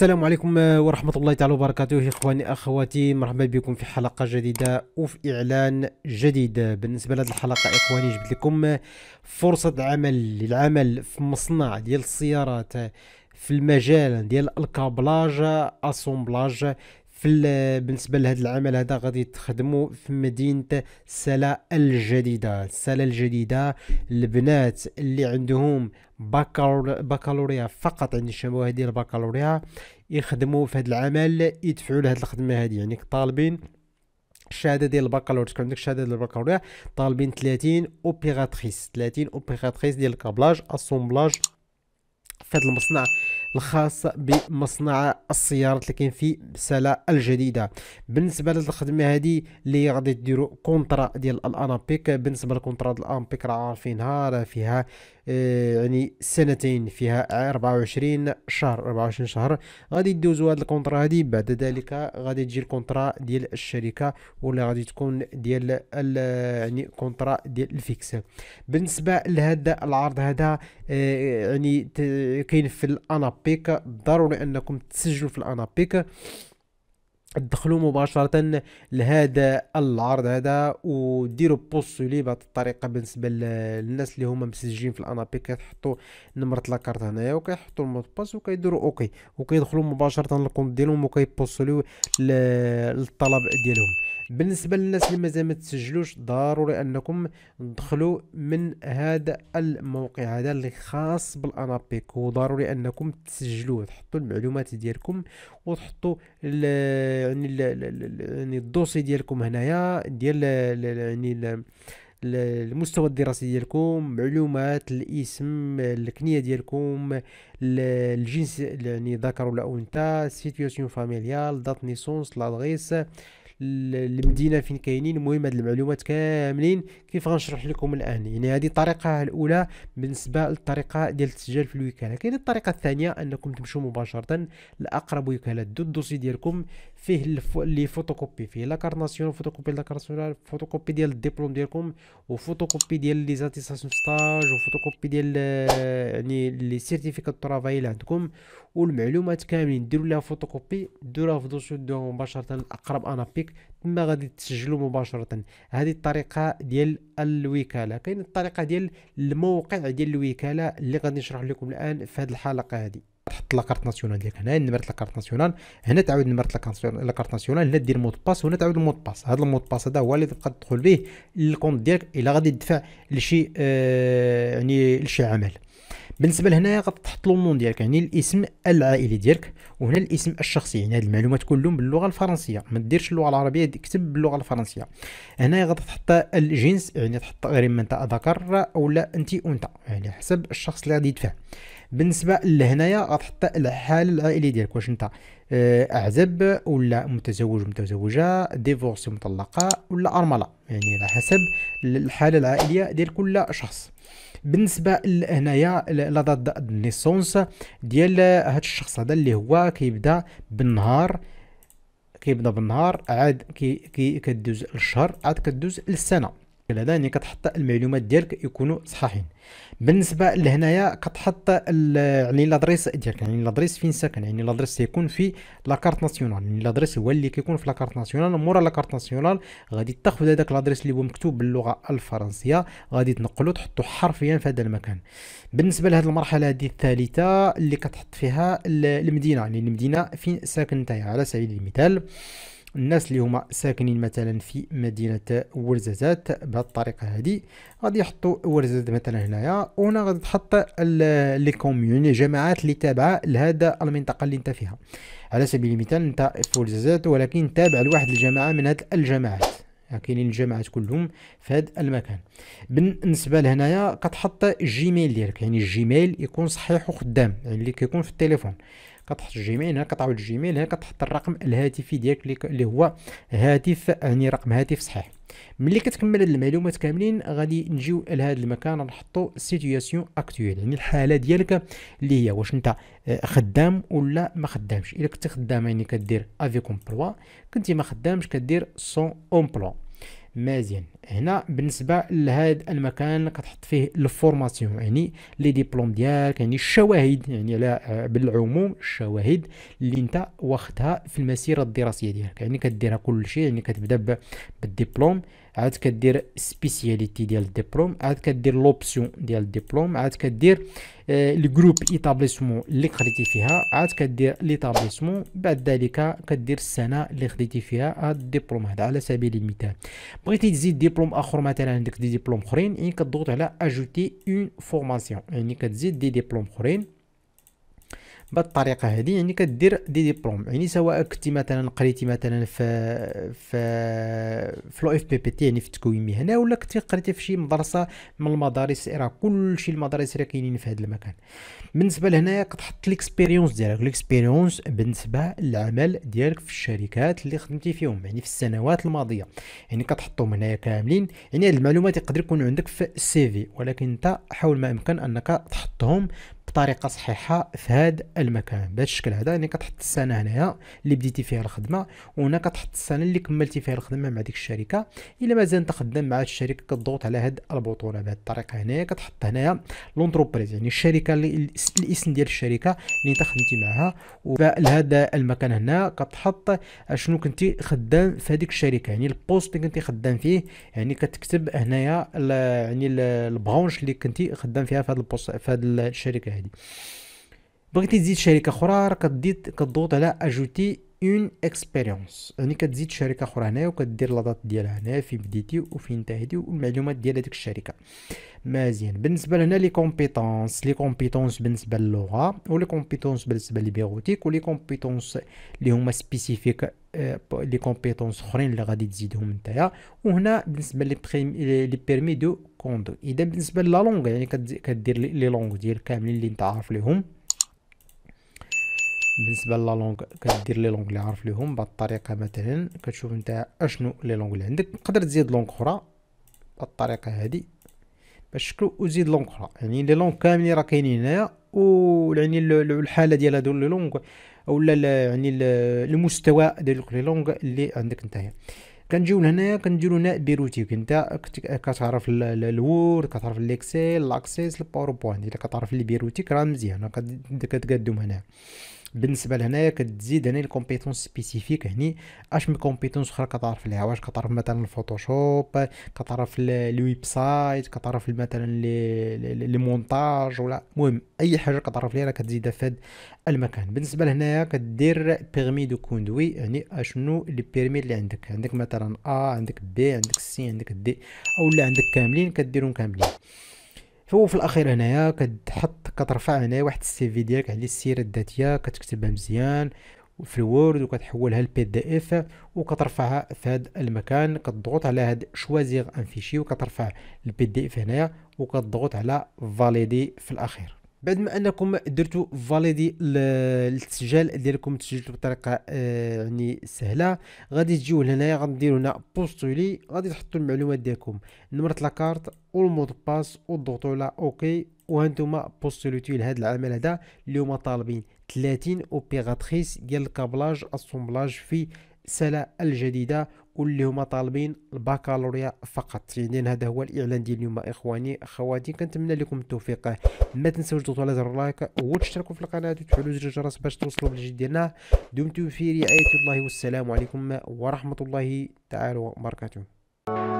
السلام عليكم آه، ورحمة الله تعالى وبركاته إخواني أخواتي مرحبا بكم في حلقة جديدة وفي إعلان جديد بالنسبة لهذه الحلقة إخواني جبت لكم آه، فرصة عمل للعمل في مصنع ديال السيارات آه، في المجال ديال الكابلاج اسومبلاج في بالنسبه لهذا العمل هذا غادي تخدموا في مدينه سلا الجديده سلا الجديده البنات اللي عندهم بكالوريا فقط عند الشهاده ديال البكالوريا يخدموا في هذا العمل يدفعوا لهذه الخدمه هذه يعني طالبين الشهاده ديال البكالوريا تكون عندك الشهاده ديال البكالوريا طالبين 30 اوبيراتريس 30 اوبيراتريس ديال الكابلاج اسومبلاج في هذا المصنع الخاص بمصنع السيارات اللي كاين في بسالة الجديدة بالنسبة لهاد الخدمة هادي اللي غادي ديرو كونطرا ديال الانابيك بالنسبة لكونترا ديال الانابيك راه عارفينها راه فيها آه، يعني سنتين فيها 24 شهر 24 شهر غادي يدوزوا هاد الكونطرا هادي بعد ذلك غادي تجي الكونطرا ديال الشركه ولا غادي تكون ديال يعني كونطرا ديال الفيكس بالنسبه لهذا العرض هذا آه، يعني كاين في الانابيك ضروري انكم تسجلوا في الانابيك تدخلوا مباشرة لهذا العرض هذا وديروا بوستولي بهذه الطريقة بالنسبة للناس اللي هما مسجلين في الانابي كتحطوا نمرة لاكارت هنايا وكيحطوا المود باس وكيديروا اوكي وكيدخلوا مباشرة للكونت ديالهم وكيبوستوليو للطلب ديالهم بالنسبة للناس اللي مازال ما تسجلوش ضروري انكم تدخلوا من هذا الموقع هذا اللي خاص بالانابيك وضروري انكم تسجلوه تحطوا المعلومات ديالكم وتحطوا يعني يعني الدوسي ديالكم هنايا ديال يعني المستوى الدراسي ديالكم معلومات الاسم الكنيه ديالكم الجنس يعني ذكر ولا انثى سيتوياسيون فاميليال دات نيسونس لادغيس المدينه فين كاينين المهم هاد المعلومات كاملين كيف غنشرح لكم الان يعني هذه الطريقه الاولى بالنسبه للطريقه ديال التسجيل في الوكاله كاين الطريقه الثانيه انكم تمشوا مباشره لاقرب وكاله دو الدوسي ديالكم فيه لي فوتوكوبي فيه لاكارناسيون فوتوكوبي لاكارناسيون فوتوكوبي ديال الدبلوم ديالكم وفوتوكوبي ديال لي زاتيساسيون ستاج وفوتوكوبي ديال آه، يعني لي سيرتيفيكات طرافاي اللي عندكم والمعلومات كاملين ديروا لها فوتوكوبي ديروها في دوسيو دو مباشره لاقرب انابيك تما غادي تسجلوا مباشره هذه الطريقه ديال الوكاله كاين الطريقه ديال الموقع ديال الوكاله اللي غادي نشرح لكم الان في هذه الحلقه هذه تحط لاكارت ناسيونال ديالك هنا يعني نمره لاكارت ناسيونال هنا تعاود نمره لاكارت ناسيونال هنا دير مود باس وهنا تعاود المود باس هذا المود باس هذا هو اللي تبقى تدخل به للكونت ديالك الا غادي تدفع لشي آه يعني لشي عمل بالنسبه لهنايا غتحط له النون ديالك يعني الاسم العائلي ديالك وهنا الاسم الشخصي يعني هذه المعلومات كلهم باللغه الفرنسيه ما ديرش اللغه العربيه اكتب باللغه الفرنسيه هنايا غتحط الجنس يعني تحط غير من انت ذكر لا انت انثى يعني حسب الشخص اللي غادي يدفع بالنسبه لهنايا غتحط الحال العائلي ديالك واش انت آه، اعزب ولا متزوج متزوجه ديفورسي مطلقه ولا ارمله يعني على حسب الحاله العائليه ديال كل شخص بالنسبه لهنايا داد النيسونس ديال هاد الشخص هذا اللي هو كيبدا بالنهار كيبدا بالنهار عاد كي كدوز الشهر عاد كدوز للسنه هذا يعني كتحط المعلومات ديالك يكونوا صحاحين بالنسبه لهنايا كتحط يعني لادريس ديالك يعني لادريس فين ساكن يعني لادريس تيكون في لاكارت ناسيونال يعني لادريس هو اللي كيكون في لاكارت ناسيونال مورا لاكارت ناسيونال غادي تاخذ هذاك لادريس اللي هو مكتوب باللغه الفرنسيه غادي تنقلو تحطو حرفيا في هذا المكان بالنسبه لهذ المرحله هذه الثالثه اللي كتحط فيها المدينه يعني المدينه فين ساكن نتايا على سبيل المثال الناس اللي هما ساكنين مثلا في مدينه ورزازات بهذه الطريقه هذه غادي يحطوا ورزازات مثلا هنايا وهنا غادي تحط لي كوميون الجماعات اللي تابعه لهذا المنطقه اللي انت فيها على سبيل المثال انت في ورزازات ولكن تابع لواحد الجماعه من هاد الجماعات كاينين الجماعات كلهم في هذا المكان بالنسبه لهنايا كتحط الجيميل ديالك يعني الجيميل يكون صحيح وخدام يعني اللي كيكون في التليفون كتحط الجيميل هنا كتعاود الجيميل هنا كتحط الرقم الهاتفي ديالك اللي هو هاتف يعني رقم هاتف صحيح ملي كتكمل هاد المعلومات كاملين غادي نجيو لهاد المكان نحطو سيتياسيون اكتويل يعني الحاله ديالك اللي هي واش انت آه، خدام ولا ما خدامش الا كنت خدام يعني كدير افي كومبلوا كنتي ما خدامش كدير سون امبلوا مزيان هنا بالنسبه لهذا المكان كتحط فيه الفورماسيون يعني لي ديبلوم ديالك يعني الشواهد يعني على آه، بالعموم الشواهد اللي انت واخدها في المسيره الدراسيه ديالك يعني كديرها كل شيء يعني كتبدا بالديبلوم عاد كدير سبيسياليتي ديال الدبلوم عاد كدير لوبسيون ديال الدبلوم عاد كدير الجروب آه، ايتابليسمون اللي خديتي فيها عاد كدير ليتابليسمون بعد ذلك كدير السنه اللي خديتي فيها هاد الدبلوم هذا على سبيل المثال بغيتي تزيد دبلوم اخر مثلا عندك دي دبلوم اخرين يعني كتضغط على اجوتي اون فورماسيون يعني كتزيد دي دبلوم اخرين بهذه الطريقه هذه يعني كدير دي ديبلوم يعني سواء كنتي مثلا قريتي مثلا في في في لو اف بي بي تي يعني في التكوين المهني ولا كنتي قريتي في شي مدرسه من المدارس راه كلشي المدارس راه كاينين في هذا المكان بالنسبه لهنايا كتحط ليكسبيريونس ديالك ليكسبيريونس بالنسبه للعمل ديالك في الشركات اللي خدمتي فيهم يعني في السنوات الماضيه يعني كتحطهم هنايا كاملين يعني هاد المعلومات يقدر يكون عندك في السي في ولكن انت حاول ما امكن انك تحطهم بطريقه صحيحه في هذا المكان بهذا الشكل هذا يعني كتحط السنه هنايا اللي بديتي فيها الخدمه وهنا كتحط السنه اللي كملتي فيها الخدمه مع ديك الشركه الا مازال انت خدام مع الشركه كتضغط على هاد البطوله بهذه الطريقه هنايا كتحط هنايا لونتربريز يعني الشركه اللي الاسم ديال الشركه اللي انت خدمتي معها وبهذا المكان هنا كتحط شنو كنتي خدام في هذيك الشركه يعني البوست اللي كنتي خدام فيه يعني كتكتب هنايا يعني البرانش اللي كنتي خدام فيها في هذا البوست في هذه الشركه هذه بغيتي تزيد شركه اخرى راك كتزيد كتضغط على اجوتي اون اكسبيريونس يعني كتزيد شركه اخرى هنايا وكدير لا ديالها هنا في بديتي وفي انتهيتي والمعلومات ديال هذيك الشركه مزيان بالنسبه لهنا لي كومبيتونس لي كومبيتونس بالنسبه للغه ولي كومبيتونس بالنسبه للبيروتيك ولي كومبيتونس اللي هما سبيسيفيك آه، لي كومبيتونس اخرين اللي غادي تزيدهم نتايا وهنا بالنسبه لي بريم لي بيرمي دو كوندو اذا بالنسبه لا لونغ يعني كدير لي لونغ ديال كاملين اللي انت عارف ليهم بالنسبه لا لونغ كدير لي لونغ اللي عارف ليهم بهاد الطريقه مثلا كتشوف نتا اشنو لي لونغ اللي عندك تقدر تزيد لونغ اخرى بهاد الطريقه هادي باش شكلو وزيد لونغ اخرى يعني لي لونغ كاملين راه كاينين هنايا و يعني الحاله ديال هادو لي لونغ اولا يعني المستوى ديال لي لونغ اللي عندك نتايا كنجيو لهنايا كنديرو هنا بيروتيك انت كتعرف الوورد كتعرف الاكسل لاكسيس الباوربوينت الا كتعرف لي بيروتيك راه مزيان كتقدم هنا بالنسبه لهنايا كتزيد هنا الكومبيتونس سبيسيفيك هني اش من كومبيتونس اخرى كتعرف ليها واش كتعرف مثلا الفوتوشوب كتعرف الويب سايت كتعرف مثلا لي مونتاج ولا المهم اي حاجه كتعرف ليها كتزيدها في هذا المكان بالنسبه لهنايا كدير بيرمي دو كوندوي يعني اشنو لي بيرمي اللي عندك عندك مثلا ا عندك بي عندك سي عندك دي اولا عندك كاملين كديرهم كاملين هو في الاخير هنايا كتحط كترفع هنايا واحد السي في ديالك على السيره الذاتيه كتكتبها مزيان في الوورد وكتحولها لبي دي اف وكترفعها في هذا المكان كتضغط على هذا شوازيغ ان فيشي وكترفع البي دي اف هنايا وكتضغط على فاليدي في الاخير بعد ما انكم درتوا فاليدي التسجيل ديالكم تسجلتوا بطريقه آه يعني سهله غادي تجيو لهنايا غنديرو هنا بوستولي غادي تحطوا المعلومات ديالكم نمره لاكارت والمود باس وتضغطوا على اوكي وهانتوما بوستوليتي لهذا العمل هذا اللي هما طالبين 30 اوبيراتريس ديال الكابلاج اسومبلاج في السنه الجديده واللي هما طالبين البكالوريا فقط يعني هذا هو الاعلان ديال اليوم اخواني اخواتي كنتمنى لكم التوفيق ما تنساوش تضغطوا على زر اللايك وتشتركوا في القناه وتفعلوا زر الجرس باش توصلوا بالجديد ديالنا دمتم في رعايه الله والسلام عليكم ورحمه الله تعالى وبركاته